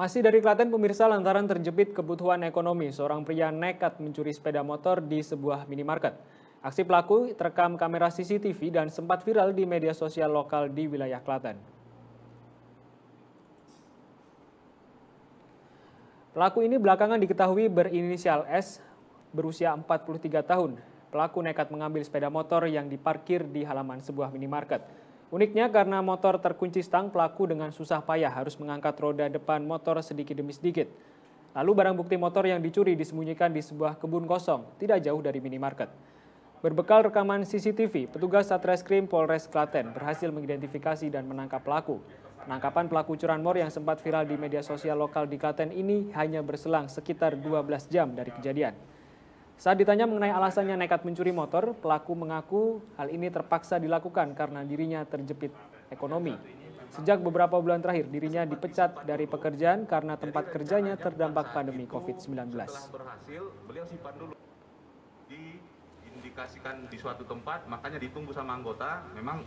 Masih dari Klaten, pemirsa lantaran terjepit kebutuhan ekonomi, seorang pria nekat mencuri sepeda motor di sebuah minimarket. Aksi pelaku terekam kamera CCTV dan sempat viral di media sosial lokal di wilayah Klaten. Pelaku ini belakangan diketahui berinisial S, berusia 43 tahun. Pelaku nekat mengambil sepeda motor yang diparkir di halaman sebuah minimarket. Uniknya karena motor terkunci stang, pelaku dengan susah payah harus mengangkat roda depan motor sedikit demi sedikit. Lalu barang bukti motor yang dicuri disembunyikan di sebuah kebun kosong, tidak jauh dari minimarket. Berbekal rekaman CCTV, petugas Satreskrim Polres Klaten berhasil mengidentifikasi dan menangkap pelaku. Penangkapan pelaku curanmor yang sempat viral di media sosial lokal di Klaten ini hanya berselang sekitar 12 jam dari kejadian. Saat ditanya mengenai alasannya nekat mencuri motor, pelaku mengaku hal ini terpaksa dilakukan karena dirinya terjepit ekonomi. Sejak beberapa bulan terakhir, dirinya dipecat dari pekerjaan karena tempat kan kerjanya terdampak pandemi COVID-19. diindikasikan di suatu tempat, makanya ditunggu sama anggota, memang...